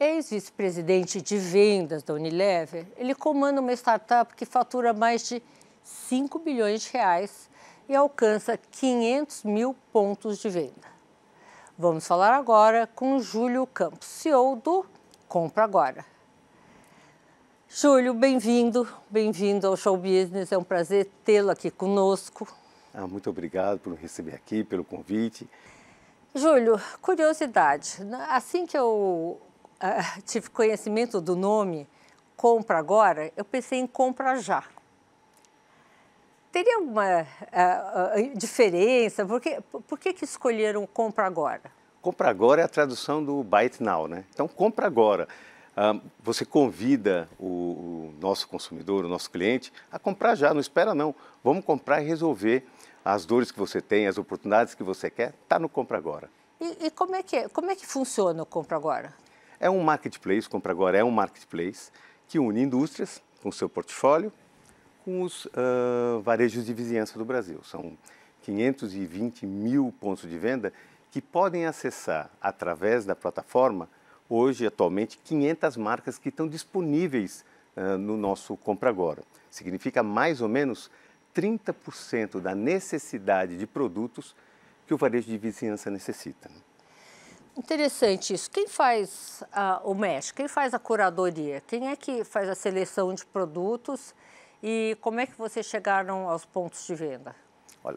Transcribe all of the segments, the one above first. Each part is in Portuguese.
Ex-vice-presidente de vendas da Unilever, ele comanda uma startup que fatura mais de 5 bilhões de reais e alcança 500 mil pontos de venda. Vamos falar agora com Júlio Campos, CEO do Compra Agora. Júlio, bem-vindo, bem-vindo ao Show Business. É um prazer tê-lo aqui conosco. Ah, muito obrigado por me receber aqui, pelo convite. Júlio, curiosidade. Assim que eu uh, tive conhecimento do nome Compra Agora, eu pensei em Compra Já. Teria alguma uh, diferença? Por, que, por que, que escolheram Compra Agora? Compra Agora é a tradução do Buy It Now, né? Então, Compra Agora você convida o, nosso consumidor, o nosso cliente, a comprar já, não espera não. Vamos comprar e resolver as dores que você tem, as oportunidades que você quer, está no Compra Agora. E, e, como, é que, é, como é que funciona o Compra Agora? É um marketplace, Compra Agora é um marketplace que une indústrias com seu portfólio com os uh, varejos de vizinhança do Brasil. São 520 mil pontos de venda que podem acessar através da plataforma hoje, atualmente, 500 marcas que estão disponíveis uh, no nosso Compra Agora. Significa mais ou menos 30% da necessidade de produtos que o varejo de vizinhança necessita. Né? Interessante isso. Quem faz o MESH? Quem faz a curadoria? Quem é que faz a seleção de produtos? E como é que vocês chegaram aos pontos de venda? Olha,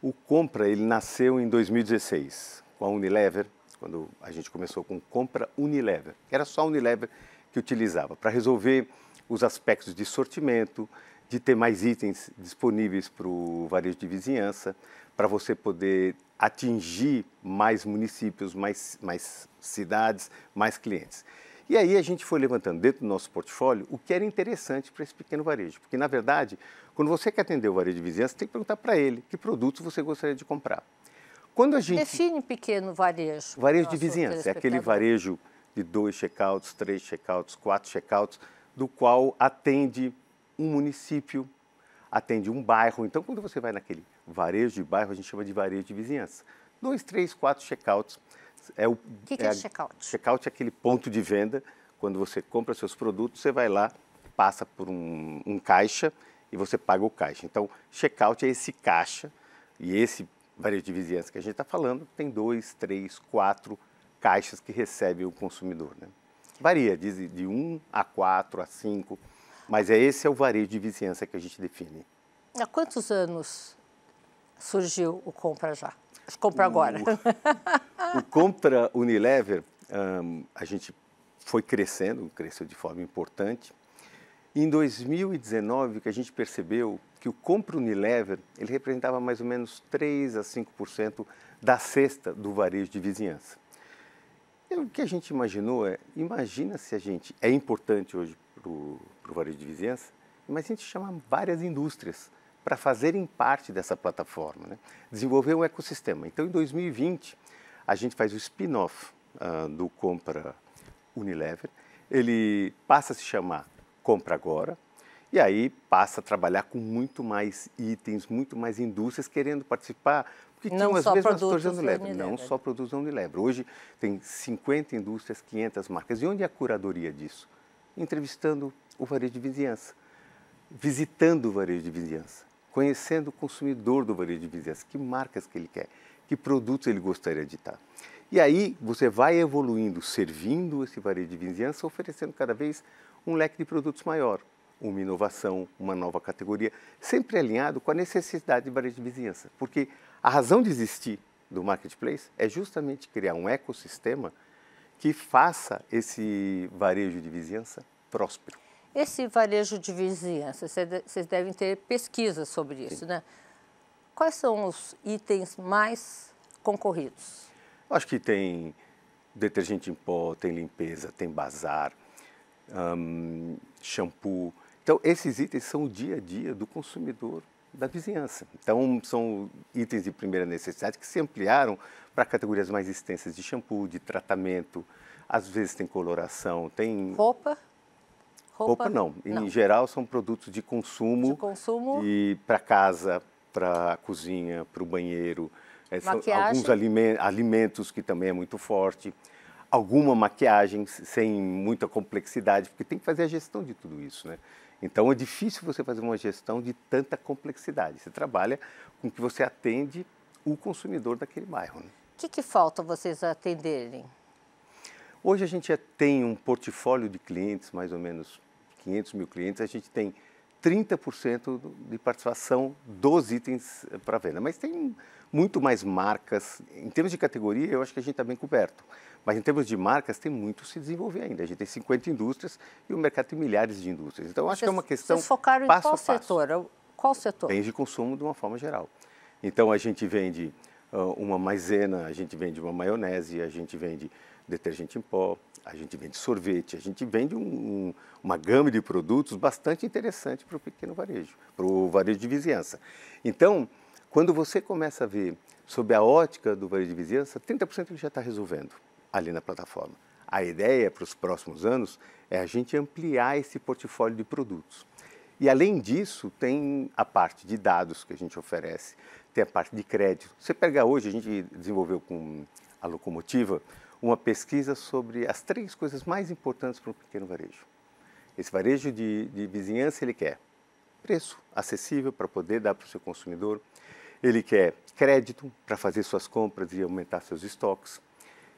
o Compra ele nasceu em 2016 com a Unilever, quando a gente começou com Compra Unilever. Era só a Unilever que utilizava para resolver os aspectos de sortimento, de ter mais itens disponíveis para o varejo de vizinhança, para você poder atingir mais municípios, mais, mais cidades, mais clientes. E aí a gente foi levantando dentro do nosso portfólio o que era interessante para esse pequeno varejo. Porque, na verdade, quando você quer atender o varejo de vizinhança, tem que perguntar para ele que produtos você gostaria de comprar. Quando a gente... Define pequeno varejo. Varejo de vizinhança, é aquele varejo de dois checkouts, três checkouts, quatro checkouts, do qual atende um município, atende um bairro. Então, quando você vai naquele varejo de bairro, a gente chama de varejo de vizinhança. Dois, três, quatro checkouts. É o, que, que é, é checkout? Checkout é aquele ponto de venda. Quando você compra seus produtos, você vai lá, passa por um, um caixa e você paga o caixa. Então, checkout é esse caixa e esse varejo de vizinhança que a gente está falando tem dois, três, quatro caixas que recebe o consumidor. Né? Varia, de, de um a quatro a cinco. Mas é esse é o varejo de vizinhança que a gente define. Há quantos anos surgiu o Compra Já? O Compra o, Agora. O Compra Unilever, um, a gente foi crescendo, cresceu de forma importante. Em 2019, que a gente percebeu que o Compra Unilever, ele representava mais ou menos 3 a 5% da cesta do varejo de vizinhança. E o que a gente imaginou é, imagina se a gente, é importante hoje para o para o varejo de vizinhança, mas a gente chama várias indústrias para fazerem parte dessa plataforma, né? desenvolver um ecossistema. Então, em 2020, a gente faz o spin-off uh, do Compra Unilever, ele passa a se chamar Compra Agora, e aí passa a trabalhar com muito mais itens, muito mais indústrias querendo participar, porque não tinham as mesmas coisas da Unilever, Unilever, não só produtos da Unilever. Hoje tem 50 indústrias, 500 marcas. E onde é a curadoria disso? Entrevistando o varejo de vizinhança, visitando o varejo de vizinhança, conhecendo o consumidor do varejo de vizinhança, que marcas que ele quer, que produtos ele gostaria de estar. E aí você vai evoluindo, servindo esse varejo de vizinhança, oferecendo cada vez um leque de produtos maior, uma inovação, uma nova categoria, sempre alinhado com a necessidade de varejo de vizinhança, porque a razão de existir do marketplace é justamente criar um ecossistema que faça esse varejo de vizinhança próspero. Esse varejo de vizinhança, vocês devem ter pesquisas sobre isso, Sim. né? Quais são os itens mais concorridos? Acho que tem detergente em pó, tem limpeza, tem bazar, hum, shampoo. Então, esses itens são o dia a dia do consumidor da vizinhança. Então, são itens de primeira necessidade que se ampliaram para categorias mais extensas de shampoo, de tratamento, às vezes tem coloração, tem... Roupa? Roupa, Roupa não. Em não. geral são produtos de consumo. De consumo. E para casa, para a cozinha, para o banheiro. É, alguns alimentos que também é muito forte. Alguma maquiagem sem muita complexidade, porque tem que fazer a gestão de tudo isso, né? Então é difícil você fazer uma gestão de tanta complexidade. Você trabalha com que você atende o consumidor daquele bairro. Né? O né? que, que falta vocês atenderem? Hoje a gente é, tem um portfólio de clientes, mais ou menos 500 mil clientes, a gente tem 30% de participação dos itens eh, para venda. Mas tem muito mais marcas. Em termos de categoria, eu acho que a gente está bem coberto. Mas em termos de marcas, tem muito se desenvolver ainda. A gente tem 50 indústrias e o mercado tem milhares de indústrias. Então, acho vocês, que é uma questão vocês focaram passo em é qual setor? Qual setor? Bens de consumo de uma forma geral. Então, a gente vende uh, uma maisena, a gente vende uma maionese, a gente vende detergente em pó, a gente vende sorvete, a gente vende um, uma gama de produtos bastante interessante para o pequeno varejo, para o varejo de vizinhança. Então, quando você começa a ver sob a ótica do varejo de vizinhança, 30% ele já está resolvendo ali na plataforma. A ideia para os próximos anos é a gente ampliar esse portfólio de produtos. E além disso, tem a parte de dados que a gente oferece, tem a parte de crédito. Você pega hoje, a gente desenvolveu com a locomotiva uma pesquisa sobre as três coisas mais importantes para um pequeno varejo. Esse varejo de, de vizinhança ele quer preço acessível para poder dar para o seu consumidor, ele quer crédito para fazer suas compras e aumentar seus estoques,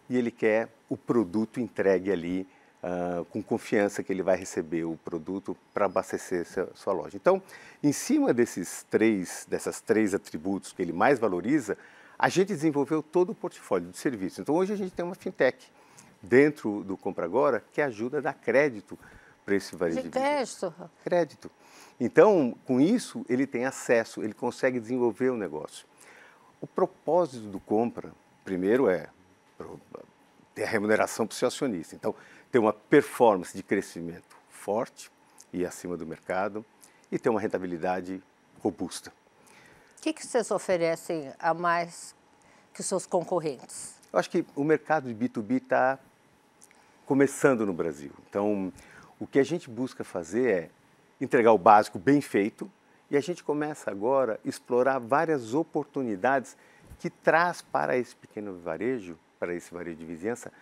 e ele quer o produto entregue ali uh, com confiança que ele vai receber o produto para abastecer sua, sua loja. Então, em cima desses três, dessas três atributos que ele mais valoriza, a gente desenvolveu todo o portfólio de serviços. Então, hoje a gente tem uma fintech dentro do Compra Agora que ajuda a dar crédito para esse varejo de, de crédito? Crédito. Então, com isso, ele tem acesso, ele consegue desenvolver o negócio. O propósito do Compra, primeiro, é ter a remuneração para o seu acionista. Então, ter uma performance de crescimento forte e acima do mercado e ter uma rentabilidade robusta. O que, que vocês oferecem a mais que os seus concorrentes? Eu acho que o mercado de B2B está começando no Brasil. Então, o que a gente busca fazer é entregar o básico bem feito e a gente começa agora a explorar várias oportunidades que traz para esse pequeno varejo, para esse varejo de vizinhança,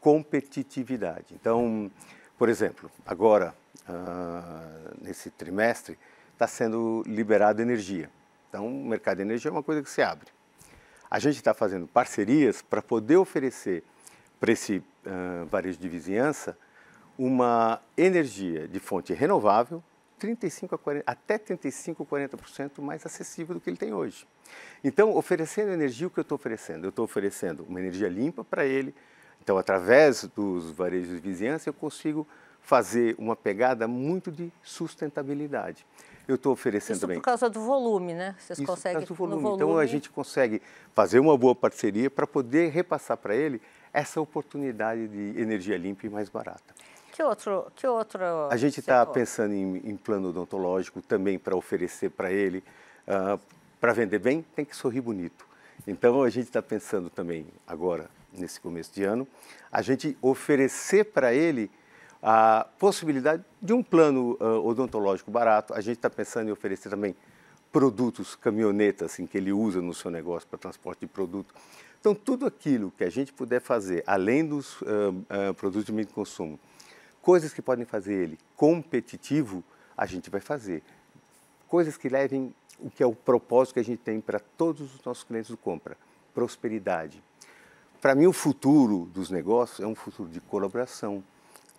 competitividade. Então, por exemplo, agora, uh, nesse trimestre, está sendo liberado energia. Então, o mercado de energia é uma coisa que se abre. A gente está fazendo parcerias para poder oferecer para esse uh, varejo de vizinhança uma energia de fonte renovável 35 a 40, até 35 40% mais acessível do que ele tem hoje. Então, oferecendo energia, o que eu estou oferecendo? Eu estou oferecendo uma energia limpa para ele. Então, através dos varejos de vizinhança, eu consigo fazer uma pegada muito de sustentabilidade eu estou oferecendo Isso bem. por causa do volume, né? Vocês Isso conseguem por causa do volume. volume. Então a gente consegue fazer uma boa parceria para poder repassar para ele essa oportunidade de energia limpa e mais barata. Que outro, que outro? A gente está pensando em, em, plano odontológico também para oferecer para ele. Uh, ah, para vender bem, tem que sorrir bonito. Então a gente está pensando também agora nesse começo de ano, a gente oferecer para ele a possibilidade de um plano uh, odontológico barato. A gente está pensando em oferecer também produtos, caminhonetas assim, que ele usa no seu negócio para transporte de produto. Então, tudo aquilo que a gente puder fazer, além dos uh, uh, produtos de mínimo consumo, coisas que podem fazer ele competitivo, a gente vai fazer. Coisas que levem o que é o propósito que a gente tem para todos os nossos clientes do compra, prosperidade. Para mim, o futuro dos negócios é um futuro de colaboração,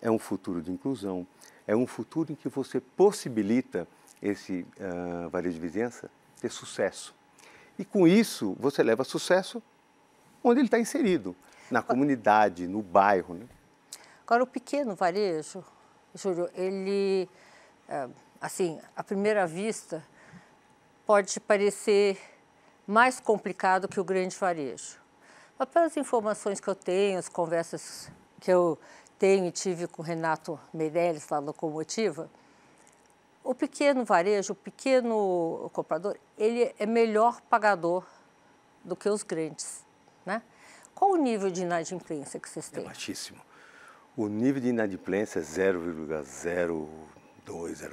é um futuro de inclusão, é um futuro em que você possibilita esse uh, varejo de vizinhança ter sucesso. E com isso, você leva sucesso onde ele está inserido, na comunidade, no bairro. Né? Agora, o pequeno varejo, Júlio, ele, eh, assim, à primeira vista, pode parecer mais complicado que o grande varejo. Mas pelas informações que eu tenho, as conversas que eu tenho e tive com o Renato Meirelles, da Locomotiva, o pequeno varejo, o pequeno comprador, ele é melhor pagador do que os grandes, né? Qual o nível de inadimplência que vocês é têm? É baixíssimo. O nível de inadimplência é 0,02,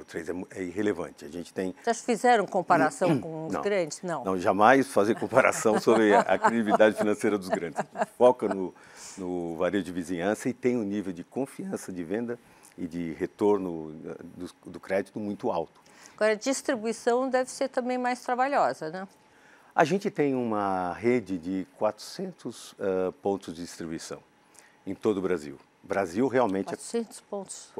03, é, é irrelevante. A gente tem... Vocês fizeram comparação hum, hum. com os não, grandes? Não. Não, jamais fazer comparação sobre a credibilidade financeira dos grandes. A gente foca no, no varejo de vizinhança e tem um nível de confiança de venda e de retorno eh, do, do crédito muito alto. Agora, a distribuição deve ser também mais trabalhosa, né? A gente tem uma rede de 400 uh, eh, pontos de distribuição em todo o Brasil. Brasil realmente... 400 é... pontos.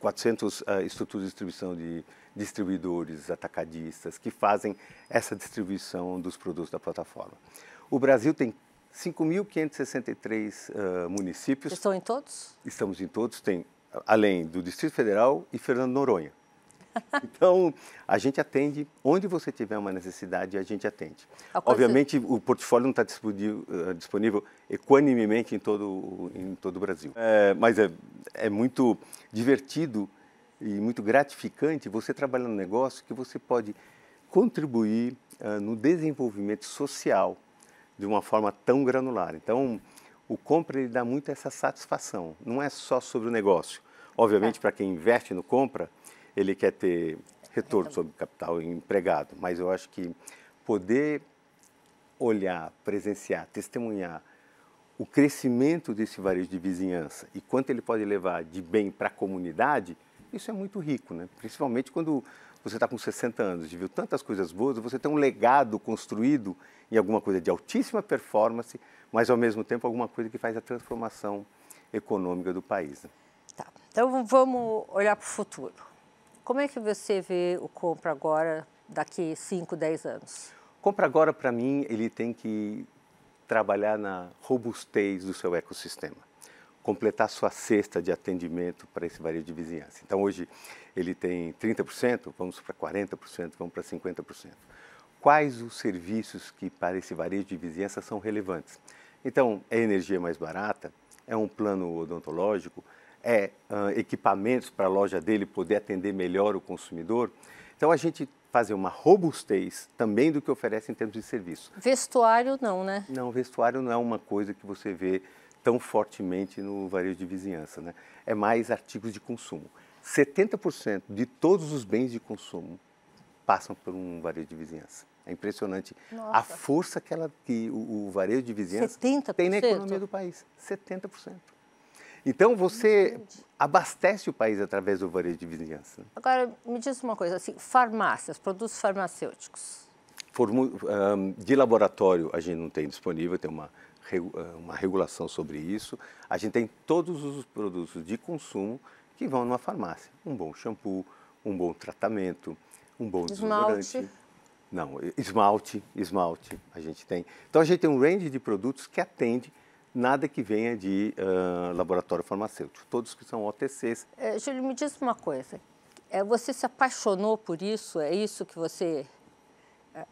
400 uh, eh, estruturas de distribuição de distribuidores, atacadistas, que fazem essa distribuição dos produtos da plataforma. O Brasil tem 5.563 uh, municípios. Estão em todos? Estamos em todos, tem além do Distrito Federal e Fernando Noronha. Então, a gente atende, onde você tiver uma necessidade, a gente atende. A Obviamente, o portfólio não está disponível, uh, disponível equanimemente em todo, em todo o Brasil. É, mas é, é muito divertido e muito gratificante você trabalhar num negócio que você pode contribuir uh, no desenvolvimento social de uma forma tão granular. Então, o compra ele dá muito essa satisfação. Não é só sobre o negócio. Obviamente, tá. para quem investe no compra, ele quer ter retorno sobre capital empregado. Mas eu acho que poder olhar, presenciar, testemunhar o crescimento desse varejo de vizinhança e quanto ele pode levar de bem para a comunidade isso é muito rico, né? principalmente quando você está com 60 anos e viu tantas coisas boas, você tem um legado construído em alguma coisa de altíssima performance, mas ao mesmo tempo alguma coisa que faz a transformação econômica do país. Né? Tá. Então vamos olhar para o futuro. Como é que você vê o compra agora daqui 5, 10 anos? Compra agora, para mim, ele tem que trabalhar na robustez do seu ecossistema completar sua cesta de atendimento para esse varejo de vizinhança. Então, hoje ele tem 30%, vamos para 40%, vamos para 50%. Quais os serviços que para esse varejo de vizinhança são relevantes? Então, é energia mais barata, é um plano odontológico, é uh, equipamentos para a loja dele poder atender melhor o consumidor. Então, a gente fazer uma robustez também do que oferece em termos de serviço. Vestuário não, né? Não, vestuário não é uma coisa que você vê tão fortemente no varejo de vizinhança. Né? É mais artigos de consumo. 70% de todos os bens de consumo passam por um varejo de vizinhança. É impressionante Nossa. a força que, ela, que o, o varejo de vizinhança 70%. tem na economia do país. 70%. Então você abastece o país através do varejo de vizinhança. Né? Agora me diz uma coisa, assim, farmácias, produtos farmacêuticos. Formu, um, de laboratório a gente não tem disponível, tem uma eh, uma regulação sobre isso. A gente tem todos os produtos de consumo que vão numa farmácia. Um bom shampoo, um bom tratamento, um bom esmalte. Não, esmalte, esmalte a gente tem. Então a gente tem um range de produtos que atende nada que venha de uh, laboratório farmacêutico, todos que são OTCs. É, eh, Júlio, me diz uma coisa. É, você se apaixonou por isso? É isso que você eh,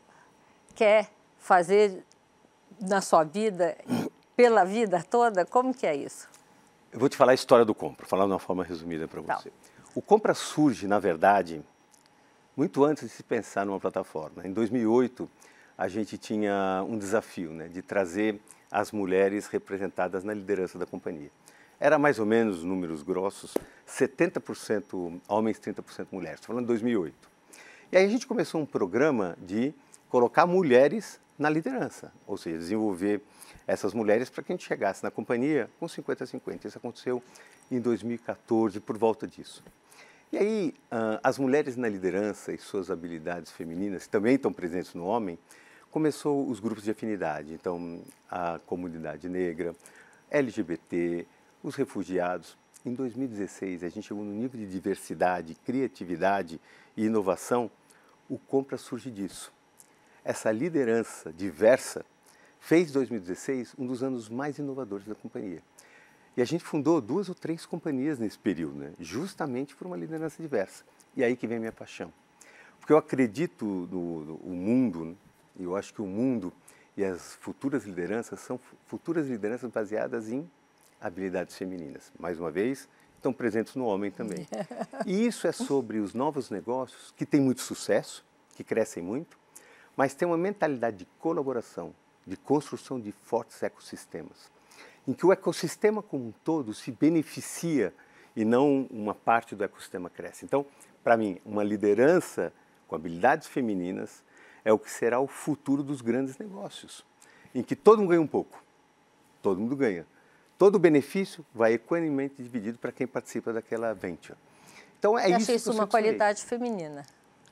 quer fazer na sua vida, pela vida toda? Como que é isso? Eu vou te falar a história do Compra, falar de uma forma resumida para tá. você. O Compra surge, na verdade, muito antes de se pensar numa plataforma. Em 2008, a gente tinha um desafio né, de trazer as mulheres representadas na liderança da companhia. Era mais ou menos, números grossos, 70% homens, 30% mulheres. Estou falando de 2008. E aí a gente começou um programa de colocar mulheres na liderança, ou seja, desenvolver essas mulheres para que a gente chegasse na companhia com 50 a 50. Isso aconteceu em 2014, por volta disso. E aí, ah, as mulheres na liderança e suas habilidades femininas, que também estão presentes no homem, começou os grupos de afinidade. Então, a comunidade negra, LGBT, os refugiados. Em 2016, a gente chegou no nível de diversidade, criatividade e inovação. O Compra surge disso. Essa liderança diversa fez 2016 um dos anos mais inovadores da companhia. E a gente fundou duas ou três companhias nesse período, né? justamente por uma liderança diversa. E é aí que vem a minha paixão. Porque eu acredito no, no mundo, né? eu acho que o mundo e as futuras lideranças são futuras lideranças baseadas em habilidades femininas. Mais uma vez, estão presentes no homem também. E isso é sobre os novos negócios que têm muito sucesso, que crescem muito, mas tem uma mentalidade de colaboração, de construção de fortes ecossistemas, em que o ecossistema como um todo se beneficia e não uma parte do ecossistema cresce. Então, para mim, uma liderança com habilidades femininas é o que será o futuro dos grandes negócios, em que todo mundo ganha um pouco, todo mundo ganha. Todo o benefício vai equanimemente dividido para quem participa daquela venture. Então é Eu isso. acho isso uma qualidade feminina.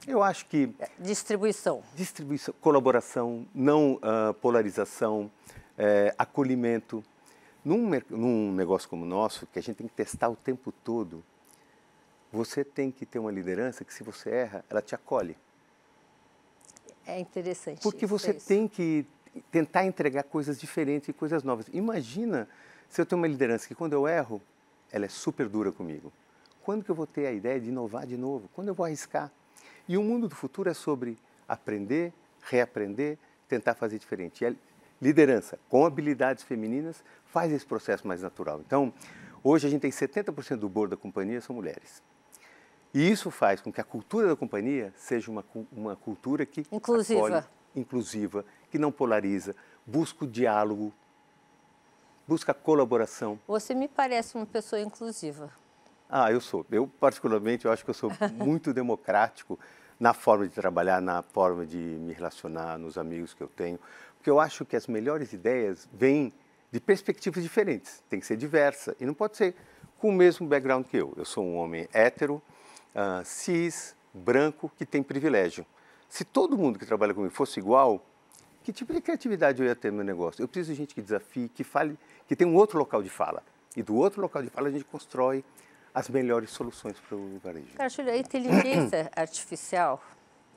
Eu acho que. Distribuição. Distribuição, colaboração, não uh, polarização, é, acolhimento. Num, num negócio como o nosso, que a gente tem que testar o tempo todo, você tem que ter uma liderança que, se você erra, ela te acolhe. É interessante. Porque você é tem que tentar entregar coisas diferentes e coisas novas. Imagina se eu tenho uma liderança que, quando eu erro, ela é super dura comigo. Quando que eu vou ter a ideia de inovar de novo? Quando eu vou arriscar? E o mundo do futuro é sobre aprender, reaprender, tentar fazer diferente. E a liderança com habilidades femininas faz esse processo mais natural. Então, hoje a gente tem 70% do board da companhia são mulheres. E isso faz com que a cultura da companhia seja uma, uma cultura que inclusiva. Acolhe, inclusiva, que não polariza, busca o diálogo, busca a colaboração. Você me parece uma pessoa inclusiva. Ah, eu sou. Eu, particularmente, eu acho que eu sou muito democrático na forma de trabalhar, na forma de me relacionar, nos amigos que eu tenho. Porque eu acho que as melhores ideias vêm de perspectivas diferentes. Tem que ser diversa e não pode ser com o mesmo background que eu. Eu sou um homem hétero, uh, cis, branco, que tem privilégio. Se todo mundo que trabalha comigo fosse igual, que tipo de criatividade eu ia ter no meu negócio? Eu preciso de gente que desafie, que fale, que tem um outro local de fala. E do outro local de fala a gente constrói as melhores soluções para o varejo. Cara, a inteligência artificial,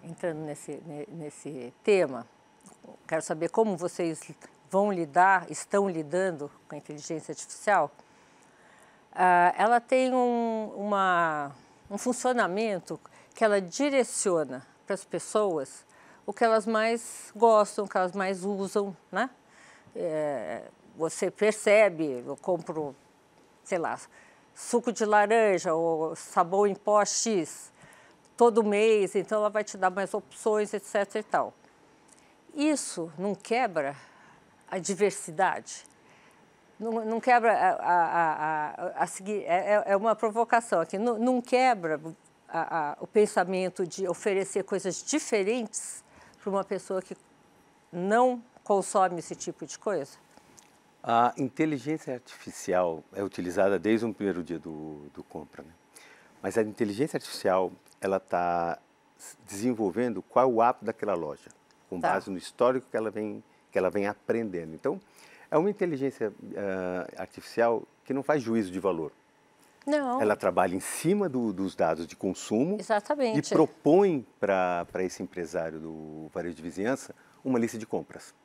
entrando nesse, nesse tema, quero saber como vocês vão lidar, estão lidando com a inteligência artificial. Ah, ela tem um, uma, um funcionamento que ela direciona para as pessoas o que elas mais gostam, o que elas mais usam, né? É, você percebe, eu compro, sei lá, suco de laranja ou sabor em pó X todo mês, então ela vai te dar mais opções, etc e tal. Isso não quebra a diversidade? Não, não quebra a, a, a, a seguir, é, é, é, uma provocação aqui, não, não quebra o pensamento de oferecer coisas diferentes para uma pessoa que não consome esse tipo de coisa? A inteligência artificial é utilizada desde o primeiro dia do, do compra, né? mas a inteligência artificial ela está desenvolvendo qual é o app daquela loja, com tá. base no histórico que ela vem que ela vem aprendendo. Então é uma inteligência uh, artificial que não faz juízo de valor. Não. Ela trabalha em cima do, dos dados de consumo Exatamente. e propõe para esse empresário do varejo de vizinhança uma lista de compras.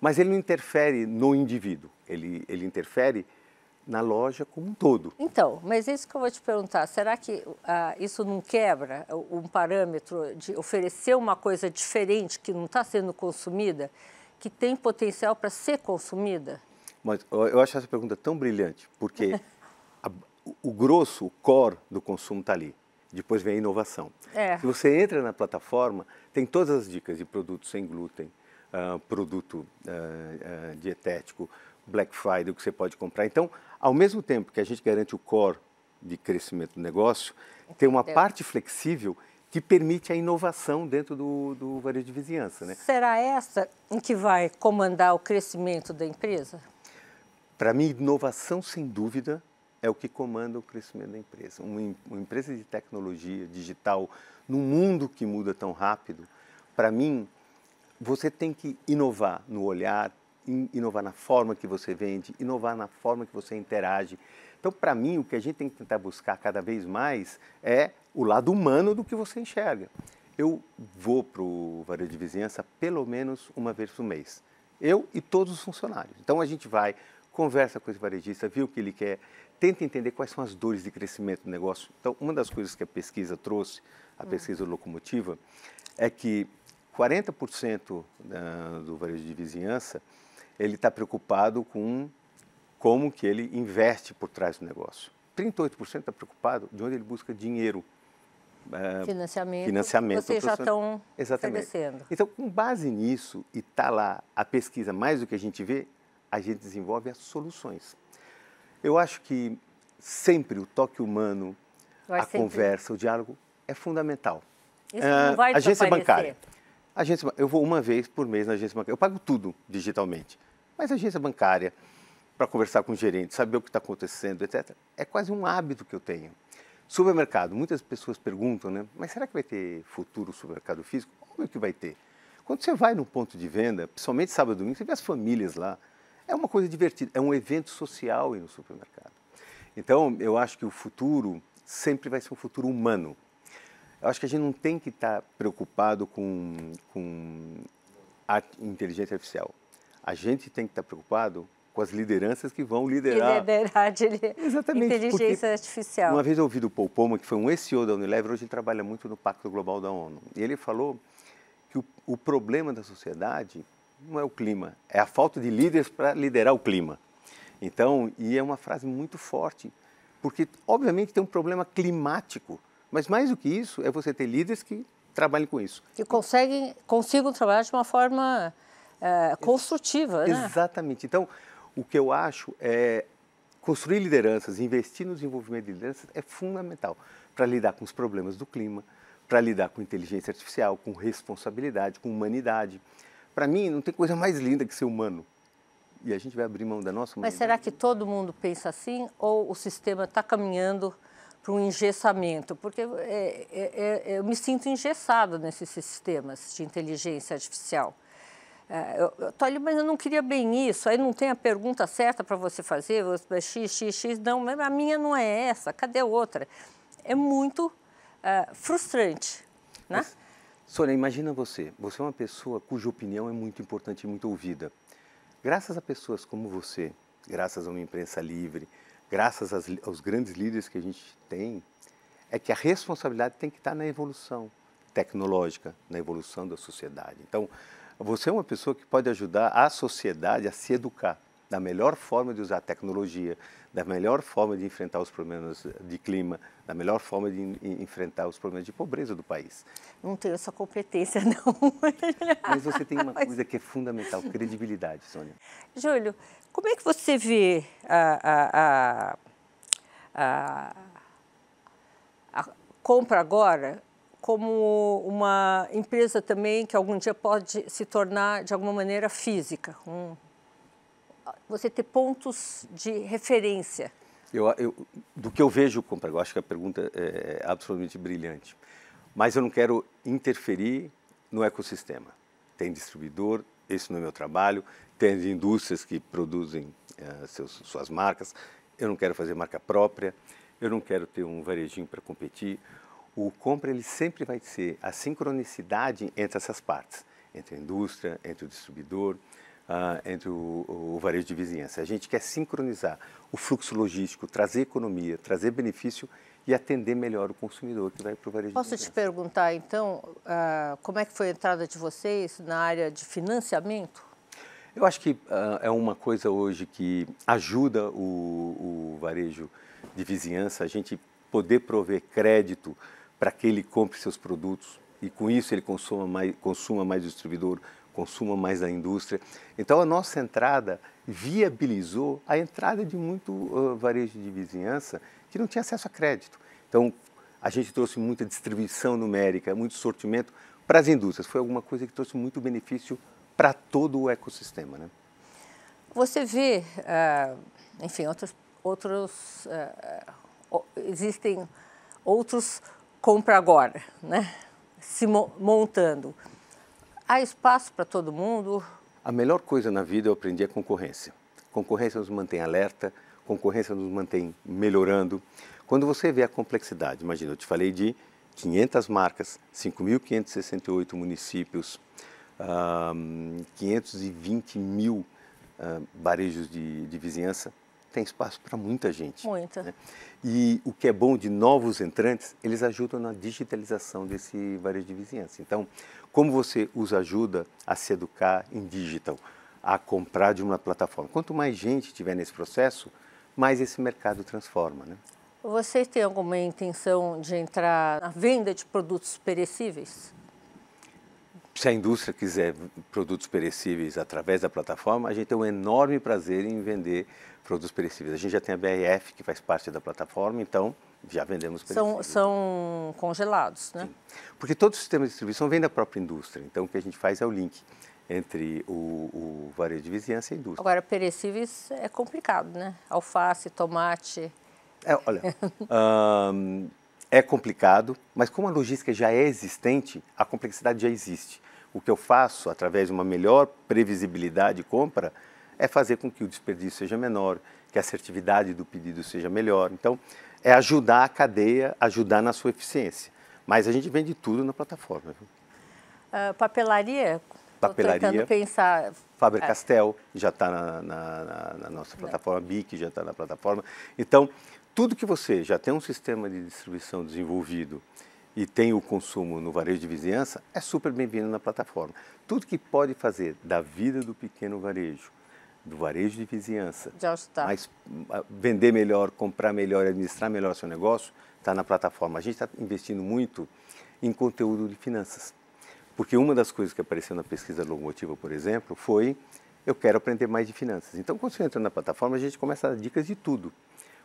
Mas ele não interfere no indivíduo, ele, ele interfere na loja como um todo. Então, mas isso que eu vou te perguntar, será que ah, isso não quebra um parâmetro de oferecer uma coisa diferente que não está sendo consumida, que tem potencial para ser consumida? Mas eu acho essa pergunta tão brilhante, porque a, o grosso, o core do consumo está ali. Depois vem a inovação. É. Se você entra na plataforma, tem todas as dicas de produtos sem glúten, uh, produto uh, uh, dietético, Black Friday, o que você pode comprar. Então, ao mesmo tempo que a gente garante o core de crescimento do negócio, Entendeu. tem uma parte flexível que permite a inovação dentro do, do varejo de vizinhança. Né? Será essa que vai comandar o crescimento da empresa? Para mim, inovação, sem dúvida, é o que comanda o crescimento da empresa. Uma, uma empresa de tecnologia digital, num mundo que muda tão rápido, para mim, você tem que inovar no olhar, inovar na forma que você vende, inovar na forma que você interage. Então, para mim, o que a gente tem que tentar buscar cada vez mais é o lado humano do que você enxerga. Eu vou para o varejo de vizinhança pelo menos uma vez por mês. Eu e todos os funcionários. Então, a gente vai, conversa com esse varejista, vê o que ele quer, tenta entender quais são as dores de crescimento do negócio. Então, uma das coisas que a pesquisa trouxe, a hum. pesquisa locomotiva, é que 40% do varejo de vizinhança, ele está preocupado com como que ele investe por trás do negócio. 38% está preocupado de onde ele busca dinheiro. É, financiamento. Financiamento. Vocês já estão Exatamente. Oferecendo. Então, com base nisso, e está lá a pesquisa mais do que a gente vê, a gente desenvolve as soluções. Eu acho que sempre o toque humano, a sempre. conversa, o diálogo é fundamental. Isso não ah, vai agência bancária. Agência, eu vou uma vez por mês na agência bancária. Eu pago tudo digitalmente. Mas a agência bancária, para conversar com o gerente, saber o que está acontecendo, etc., é quase um hábito que eu tenho. Supermercado, muitas pessoas perguntam, né? Mas será que vai ter futuro supermercado físico? Como é que vai ter. Quando você vai num ponto de venda, principalmente sábado e domingo, você vê as famílias lá. É uma coisa divertida, é um evento social ir no supermercado. Então, eu acho que o futuro sempre vai ser um futuro humano. Eu acho que a gente não tem que estar tá preocupado com, com a inteligência artificial. A gente tem que estar tá preocupado com as lideranças que vão liderar. liderar de Exatamente, inteligência artificial. Uma vez eu ouvi do Paul Poma, que foi um ceo da Unilever, hoje ele trabalha muito no Pacto Global da ONU. E ele falou que o, o problema da sociedade não é o clima, é a falta de líderes para liderar o clima. Então, e é uma frase muito forte, porque obviamente tem um problema climático mas mais do que isso, é você ter líderes que trabalhem com isso. e conseguem, consigam trabalhar de uma forma é, construtiva, Ex né? Exatamente. Então, o que eu acho é construir lideranças, investir no desenvolvimento de lideranças é fundamental para lidar com os problemas do clima, para lidar com inteligência artificial, com responsabilidade, com humanidade. Para mim, não tem coisa mais linda que ser humano. E a gente vai abrir mão da nossa humanidade. Mas será que todo mundo pensa assim ou o sistema está caminhando para um engessamento, porque é é, é, é, eu me sinto engessada nesses sistemas de inteligência artificial. É, eu, eu tô ali, mas eu não queria bem isso. Aí não tem a pergunta certa para você fazer, você, x, x, x, não, a minha não é essa, cadê a outra? É muito frustrante, né? Sônia, imagina você, você é uma pessoa cuja opinião é muito importante e muito ouvida. Graças a pessoas como você, graças a uma imprensa livre, graças aos grandes líderes que a gente tem, é que a responsabilidade tem que estar na evolução tecnológica, na evolução da sociedade. Então, você é uma pessoa que pode ajudar a sociedade a se educar da melhor forma de usar tecnologia, da melhor forma de enfrentar os problemas de clima, da melhor forma de enfrentar os problemas de pobreza do país. Não tenho essa competência, não. Mas você tem uma coisa que é fundamental, credibilidade, Sônia. Júlio, como é que você vê a, a, a, a compra agora como uma empresa também que algum dia pode se tornar, de alguma maneira, física, um você ter pontos de referência. Eu, eu, do que eu vejo, eu acho que a pergunta é, é absolutamente brilhante, mas eu não quero interferir no ecossistema. Tem distribuidor, esse não é meu trabalho, tem as indústrias que produzem é, seus, suas marcas, eu não quero fazer marca própria, eu não quero ter um varejinho para competir. O compra ele sempre vai ser a sincronicidade entre essas partes, entre a indústria, entre o distribuidor, ah, entre o, o, varejo de vizinhança. A gente quer sincronizar o fluxo logístico, trazer economia, trazer benefício e atender melhor o consumidor que vai para o varejo Posso de vizinhança. Posso te perguntar, então, ah, como é que foi a entrada de vocês na área de financiamento? Eu acho que ah, é uma coisa hoje que ajuda o, o varejo de vizinhança, a gente poder prover crédito para que ele compre seus produtos e com isso ele consuma mais, consuma mais distribuidor, consuma mais da indústria. Então, a nossa entrada viabilizou a entrada de muito uh, varejo de vizinhança que não tinha acesso a crédito. Então, a gente trouxe muita distribuição numérica, muito sortimento para as indústrias. Foi alguma coisa que trouxe muito benefício para todo o ecossistema. Né? Você vê, uh, enfim, outros, outros uh, existem outros compra agora, né? se montando há espaço para todo mundo? A melhor coisa na vida eu aprendi é concorrência. Concorrência nos mantém alerta, concorrência nos mantém melhorando. Quando você vê a complexidade, imagina, eu te falei de 500 marcas, 5.568 municípios, um, 520 mil um, varejos de, de vizinhança, tem espaço para muita gente. Muita. Né? E o que é bom de novos entrantes, eles ajudam na digitalização desse varejo de vizinhança. Então, como você os ajuda a se educar em digital, a comprar de uma plataforma? Quanto mais gente tiver nesse processo, mais esse mercado transforma, né? Vocês têm alguma intenção de entrar na venda de produtos perecíveis? se a indústria quiser produtos perecíveis através da plataforma, a gente tem um enorme prazer em vender produtos perecíveis. A gente já tem a BRF, que faz parte da plataforma, então já vendemos perecíveis. São, são congelados, né? Sim. Porque todo o sistema de distribuição vem da própria indústria, então o que a gente faz é o link entre o, o varejo de vizinhança e a indústria. Agora, perecíveis é complicado, né? Alface, tomate... É, olha, é complicado, mas como a logística já é existente, a complexidade já existe. O que eu faço através de uma melhor previsibilidade de compra é fazer com que o desperdício seja menor, que a assertividade do pedido seja melhor. Então, é ajudar a cadeia, ajudar na sua eficiência. Mas a gente vende tudo na plataforma. Uh, papelaria? Papelaria. tentando pensar. Faber é. Castell já está na, na, na, na, nossa plataforma, BIC já está na plataforma. Então, tudo que você já tem um sistema de distribuição desenvolvido e tem o consumo no varejo de vizinhança, é super bem-vindo na plataforma. Tudo que pode fazer da vida do pequeno varejo, do varejo de vizinhança, já está. mas ah, vender melhor, comprar melhor, administrar melhor seu negócio, está na plataforma. A gente está investindo muito em conteúdo de finanças. Porque uma das coisas que apareceu na pesquisa Locomotiva, por exemplo, foi eu quero aprender mais de finanças. Então, quando você entra na plataforma, a gente começa a dar dicas de tudo.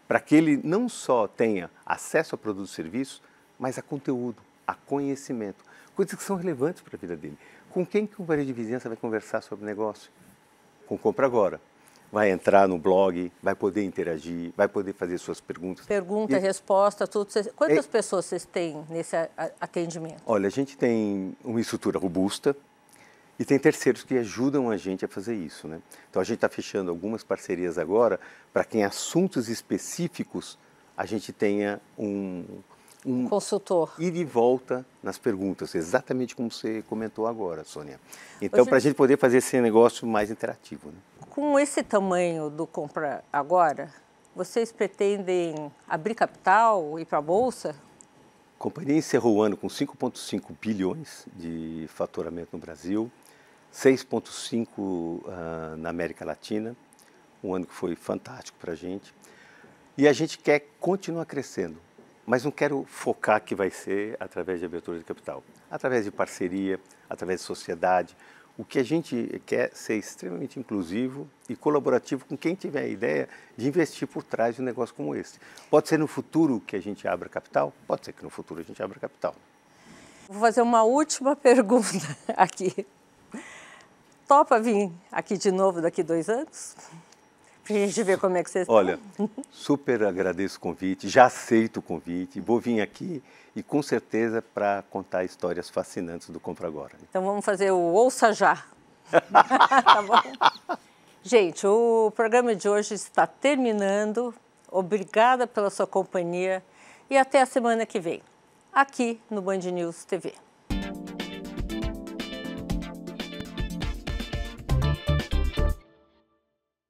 Para que ele não só tenha acesso a produtos e serviços, mas a conteúdo, a conhecimento, coisas que são relevantes para a vida dele. Com quem que o varejo de vizinhança vai conversar sobre negócio? Com Compra Agora. Vai entrar no blog, vai poder interagir, vai poder fazer suas perguntas. Pergunta, e... resposta, tudo. Quantas é... pessoas vocês têm nesse atendimento? Olha, a gente tem uma estrutura robusta, e tem terceiros que ajudam a gente a fazer isso. Né? Então a gente está fechando algumas parcerias agora para que em assuntos específicos a gente tenha um, um consultor e de volta nas perguntas, exatamente como você comentou agora, Sônia. Então, para a gente poder fazer esse negócio mais interativo. Né? Com esse tamanho do compra agora, vocês pretendem abrir capital, ir para a bolsa? A companhia encerrou o ano com 5,5 bilhões de faturamento no Brasil, 6,5 uh, ah, na América Latina, um ano que foi fantástico para a gente. E a gente quer continuar crescendo mas não quero focar que vai ser através de abertura de capital, através de parceria, através de sociedade. O que a gente quer ser extremamente inclusivo e colaborativo com quem tiver a ideia de investir por trás de um negócio como esse. Pode ser no futuro que a gente abra capital? Pode ser que no futuro a gente abra capital. Vou fazer uma última pergunta aqui. Topa vir aqui de novo daqui dois anos? Pra gente ver como é que vocês Olha, estão. super agradeço o convite, já aceito o convite, vou vir aqui e com certeza para contar histórias fascinantes do Compra Agora. Então vamos fazer o Ouça Já. tá bom? Gente, o programa de hoje está terminando. Obrigada pela sua companhia e até a semana que vem, aqui no Band News TV.